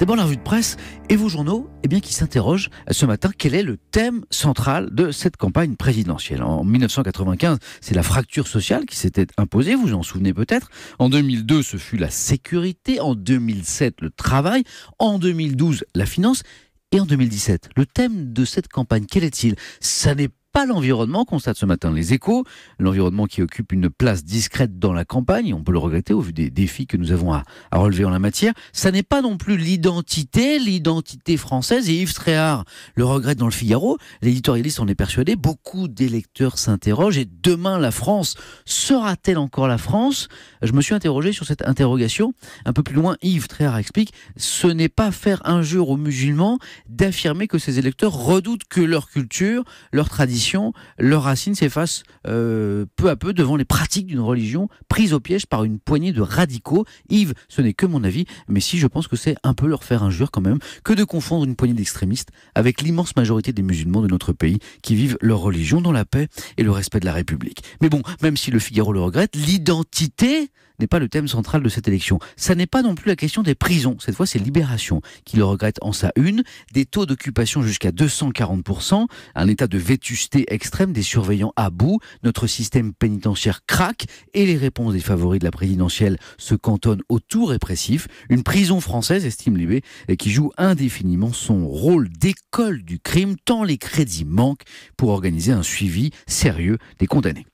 D'abord la revue de presse et vos journaux eh bien, qui s'interrogent ce matin quel est le thème central de cette campagne présidentielle. En 1995, c'est la fracture sociale qui s'était imposée, vous en souvenez peut-être. En 2002, ce fut la sécurité. En 2007, le travail. En 2012, la finance. Et en 2017, le thème de cette campagne, quel est-il Ça pas l'environnement, constate ce matin les échos. L'environnement qui occupe une place discrète dans la campagne, on peut le regretter au vu des défis que nous avons à, relever en la matière. Ça n'est pas non plus l'identité, l'identité française. Et Yves Tréhard le regrette dans le Figaro. L'éditorialiste en est persuadé. Beaucoup d'électeurs s'interrogent. Et demain, la France sera-t-elle encore la France Je me suis interrogé sur cette interrogation. Un peu plus loin, Yves Tréhard explique ce n'est pas faire injure aux musulmans d'affirmer que ces électeurs redoutent que leur culture, leur tradition, leur racine racines euh, peu à peu devant les pratiques d'une religion prise au piège par une poignée de radicaux. Yves, ce n'est que mon avis, mais si je pense que c'est un peu leur faire injure quand même que de confondre une poignée d'extrémistes avec l'immense majorité des musulmans de notre pays qui vivent leur religion dans la paix et le respect de la République. Mais bon, même si le Figaro le regrette, l'identité n'est pas le thème central de cette élection. Ça n'est pas non plus la question des prisons. Cette fois, c'est Libération qui le regrette en sa une. Des taux d'occupation jusqu'à 240%, un état de vétusté extrême des surveillants à bout, notre système pénitentiaire craque et les réponses des favoris de la présidentielle se cantonnent au tout répressif. Une prison française, estime Libé, et qui joue indéfiniment son rôle d'école du crime, tant les crédits manquent pour organiser un suivi sérieux des condamnés.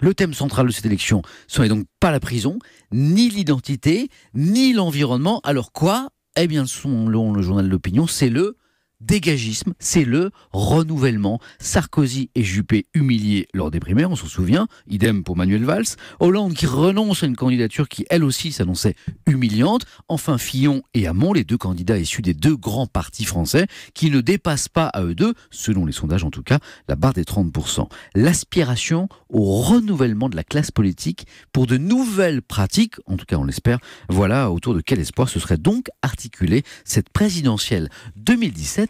Le thème central de cette élection, ce n'est donc pas la prison, ni l'identité, ni l'environnement. Alors quoi Eh bien, selon le journal d'opinion, l'opinion, c'est le dégagisme, c'est le renouvellement. Sarkozy et Juppé humiliés lors des primaires, on s'en souvient, idem pour Manuel Valls. Hollande qui renonce à une candidature qui elle aussi s'annonçait humiliante. Enfin Fillon et Hamon, les deux candidats issus des deux grands partis français, qui ne dépassent pas à eux deux, selon les sondages en tout cas, la barre des 30%. L'aspiration au renouvellement de la classe politique pour de nouvelles pratiques, en tout cas on l'espère, voilà autour de quel espoir se serait donc articulé cette présidentielle 2017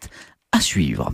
à suivre.